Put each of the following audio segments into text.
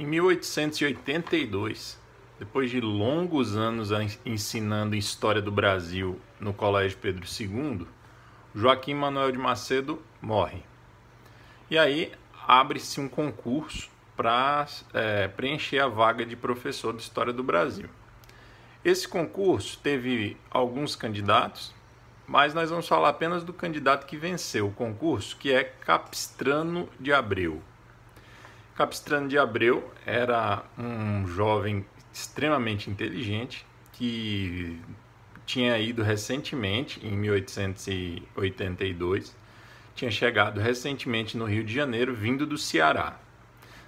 Em 1882, depois de longos anos ensinando História do Brasil no Colégio Pedro II, Joaquim Manuel de Macedo morre. E aí abre-se um concurso para é, preencher a vaga de professor de História do Brasil. Esse concurso teve alguns candidatos, mas nós vamos falar apenas do candidato que venceu o concurso, que é Capistrano de Abreu. Capistrano de Abreu era um jovem extremamente inteligente que tinha ido recentemente, em 1882, tinha chegado recentemente no Rio de Janeiro, vindo do Ceará.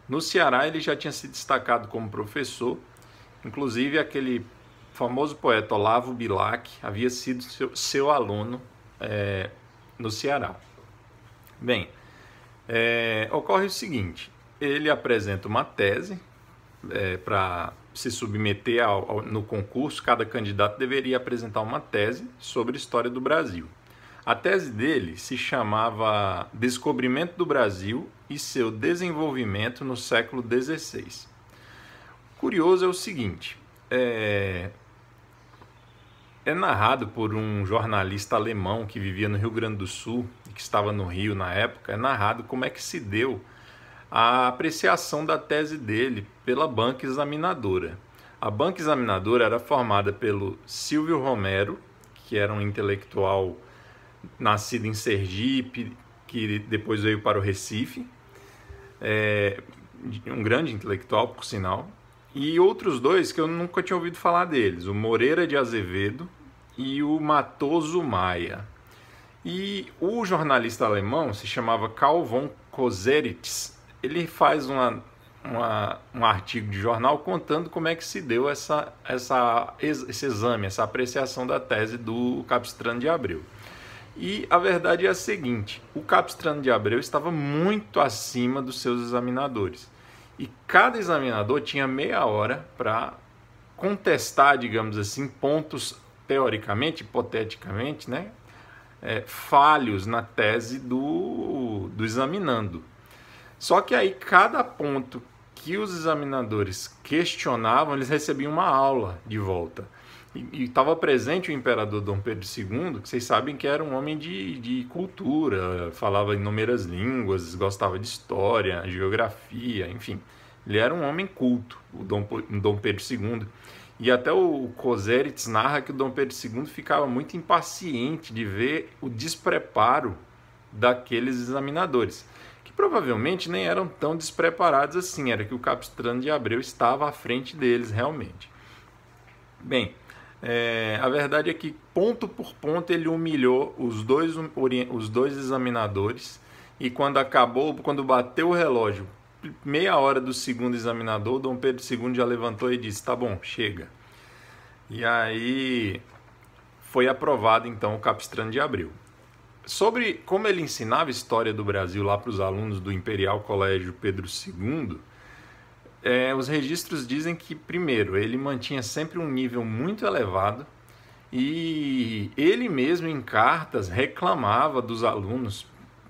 No Ceará, ele já tinha se destacado como professor, inclusive aquele famoso poeta Olavo Bilac havia sido seu, seu aluno é, no Ceará. Bem, é, ocorre o seguinte: ele apresenta uma tese é, para se submeter ao, ao, no concurso. Cada candidato deveria apresentar uma tese sobre a história do Brasil. A tese dele se chamava Descobrimento do Brasil e seu desenvolvimento no século XVI. Curioso é o seguinte: é, é narrado por um jornalista alemão que vivia no Rio Grande do Sul e que estava no Rio na época. É narrado como é que se deu a apreciação da tese dele pela banca examinadora. A banca examinadora era formada pelo Silvio Romero, que era um intelectual nascido em Sergipe, que depois veio para o Recife, é, um grande intelectual, por sinal, e outros dois que eu nunca tinha ouvido falar deles, o Moreira de Azevedo e o Matoso Maia. E o jornalista alemão se chamava Karl von Koseritz, ele faz uma, uma, um artigo de jornal contando como é que se deu essa, essa, esse exame, essa apreciação da tese do Capistrano de Abreu. E a verdade é a seguinte: o Capistrano de Abreu estava muito acima dos seus examinadores. E cada examinador tinha meia hora para contestar, digamos assim, pontos teoricamente, hipoteticamente, né, é, falhos na tese do, do examinando. Só que aí cada ponto que os examinadores questionavam, eles recebiam uma aula de volta. E estava presente o imperador Dom Pedro II, que vocês sabem que era um homem de, de cultura, falava inúmeras línguas, gostava de história, geografia, enfim. Ele era um homem culto, o Dom, Dom Pedro II. E até o Coseritz narra que o Dom Pedro II ficava muito impaciente de ver o despreparo daqueles examinadores provavelmente nem eram tão despreparados assim, era que o Capistrano de Abreu estava à frente deles realmente. Bem, é, a verdade é que ponto por ponto ele humilhou os dois, os dois examinadores e quando acabou, quando bateu o relógio, meia hora do segundo examinador, Dom Pedro II já levantou e disse: "Tá bom, chega". E aí foi aprovado então o Capistrano de Abreu sobre como ele ensinava história do Brasil lá para os alunos do Imperial Colégio Pedro II, é, os registros dizem que, primeiro, ele mantinha sempre um nível muito elevado e ele mesmo, em cartas, reclamava dos alunos.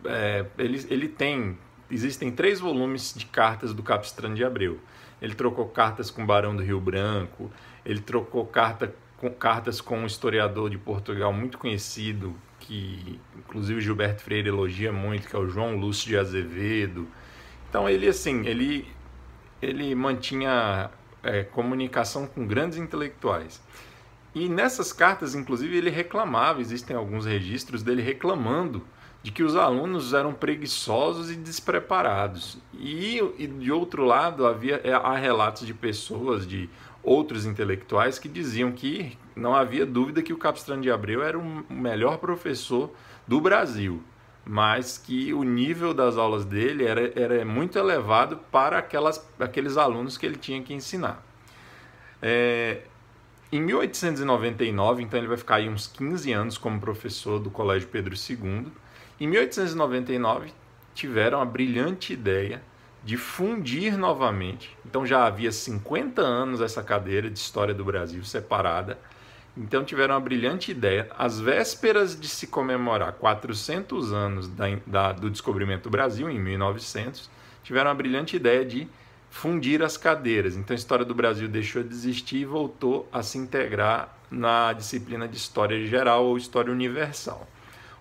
É, ele, ele tem. Existem três volumes de cartas do Capistrano de Abreu. Ele trocou cartas com o Barão do Rio Branco, ele trocou carta, com, cartas com um historiador de Portugal muito conhecido, que inclusive Gilberto Freire elogia muito, que é o João Lúcio de Azevedo. Então ele assim, ele ele mantinha é, comunicação com grandes intelectuais. E nessas cartas, inclusive, ele reclamava, existem alguns registros dele reclamando de que os alunos eram preguiçosos e despreparados. E, e, de outro lado, havia é, há relatos de pessoas, de outros intelectuais, que diziam que não havia dúvida que o Capistrano de Abreu era o melhor professor do Brasil, mas que o nível das aulas dele era, era muito elevado para aquelas, aqueles alunos que ele tinha que ensinar. É, em 1899, então ele vai ficar aí uns 15 anos como professor do Colégio Pedro II. Em 1899, tiveram a brilhante ideia de fundir novamente. Então já havia 50 anos essa cadeira de História do Brasil separada então tiveram uma brilhante ideia, às vésperas de se comemorar 400 anos da, da, do descobrimento do Brasil, em 1900, tiveram a brilhante ideia de fundir as cadeiras. Então a história do Brasil deixou de existir e voltou a se integrar na disciplina de História Geral ou História Universal.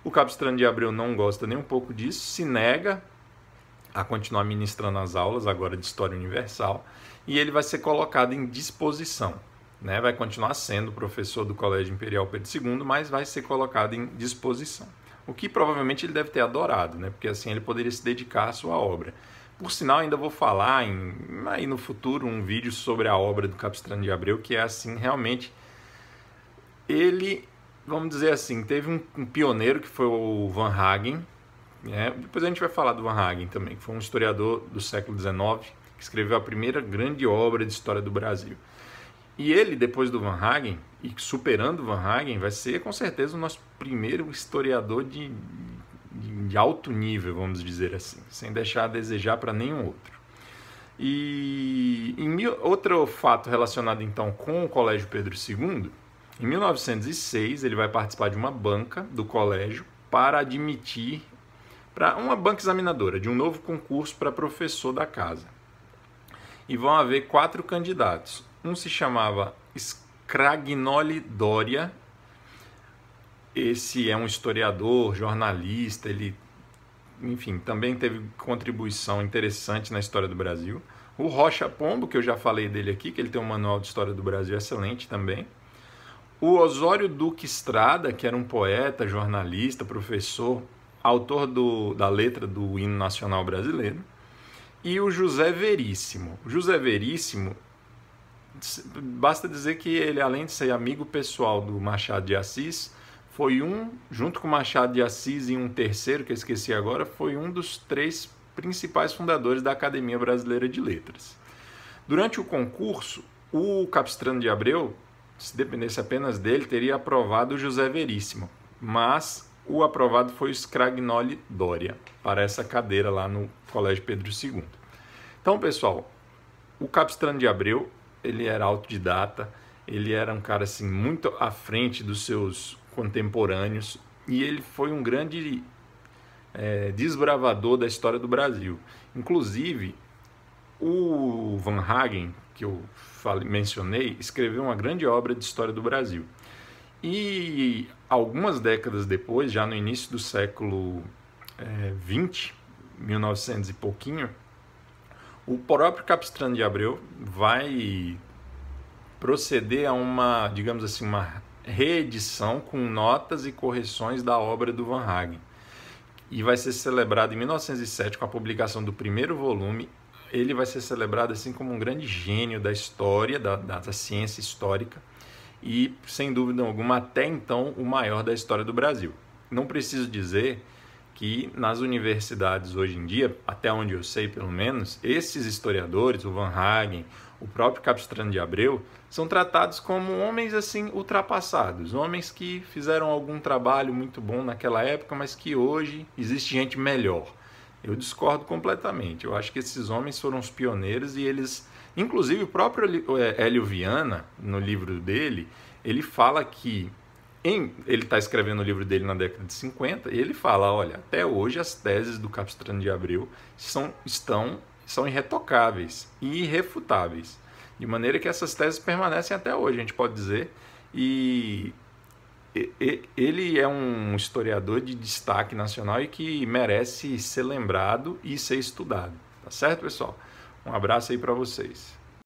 O Capistrano de Abreu não gosta nem um pouco disso, se nega a continuar ministrando as aulas agora de História Universal e ele vai ser colocado em disposição né, vai continuar sendo professor do Colégio Imperial Pedro II, mas vai ser colocado em disposição. O que provavelmente ele deve ter adorado, né, porque assim ele poderia se dedicar à sua obra. Por sinal, ainda vou falar em, aí no futuro um vídeo sobre a obra do Capistrano de Abreu, que é assim, realmente, ele, vamos dizer assim, teve um, um pioneiro que foi o Van Hagen, né, depois a gente vai falar do Van Hagen também, que foi um historiador do século XIX, que escreveu a primeira grande obra de história do Brasil. E ele, depois do Van Hagen, e superando o Van Hagen, vai ser com certeza o nosso primeiro historiador de, de, de alto nível, vamos dizer assim, sem deixar a desejar para nenhum outro. E em, outro fato relacionado então com o Colégio Pedro II, em 1906 ele vai participar de uma banca do colégio para admitir para uma banca examinadora de um novo concurso para professor da casa. E vão haver quatro candidatos. Um se chamava Scragnoli Doria. Esse é um historiador, jornalista, ele, enfim, também teve contribuição interessante na história do Brasil. O Rocha Pombo, que eu já falei dele aqui, que ele tem um manual de história do Brasil excelente também. O Osório Duque Estrada, que era um poeta, jornalista, professor, autor do, da letra do hino nacional brasileiro, e o José Veríssimo. José Veríssimo basta dizer que ele, além de ser amigo pessoal do Machado de Assis, foi um, junto com Machado de Assis e um terceiro, que eu esqueci agora, foi um dos três principais fundadores da Academia Brasileira de Letras. Durante o concurso, o Capistrano de Abreu, se dependesse apenas dele, teria aprovado o José Veríssimo, mas o aprovado foi o Scragnoli Doria, para essa cadeira lá no Colégio Pedro II. Então, pessoal, o Capistrano de Abreu ele era autodidata, ele era um cara assim muito à frente dos seus contemporâneos e ele foi um grande é, desbravador da história do Brasil. Inclusive, o Van Hagen, que eu falei, mencionei, escreveu uma grande obra de história do Brasil. E algumas décadas depois, já no início do século é, 20, 1900 e pouquinho, o próprio Capistrano de Abreu vai proceder a uma, digamos assim, uma reedição com notas e correções da obra do Van Hagen. E vai ser celebrado em 1907 com a publicação do primeiro volume. Ele vai ser celebrado assim como um grande gênio da história, da, da ciência histórica e, sem dúvida alguma, até então o maior da história do Brasil. Não preciso dizer que nas universidades hoje em dia, até onde eu sei pelo menos, esses historiadores, o Van Hagen, o próprio Capistrano de Abreu, são tratados como homens assim ultrapassados, homens que fizeram algum trabalho muito bom naquela época, mas que hoje existe gente melhor. Eu discordo completamente. Eu acho que esses homens foram os pioneiros e eles, inclusive o próprio é, Hélio Viana, no livro dele, ele fala que em, ele está escrevendo o livro dele na década de 50 e ele fala, olha, até hoje as teses do Capistrano de Abril são, estão, são irretocáveis e irrefutáveis, de maneira que essas teses permanecem até hoje, a gente pode dizer, e ele é um historiador de destaque nacional e que merece ser lembrado e ser estudado, tá certo, pessoal? Um abraço aí para vocês.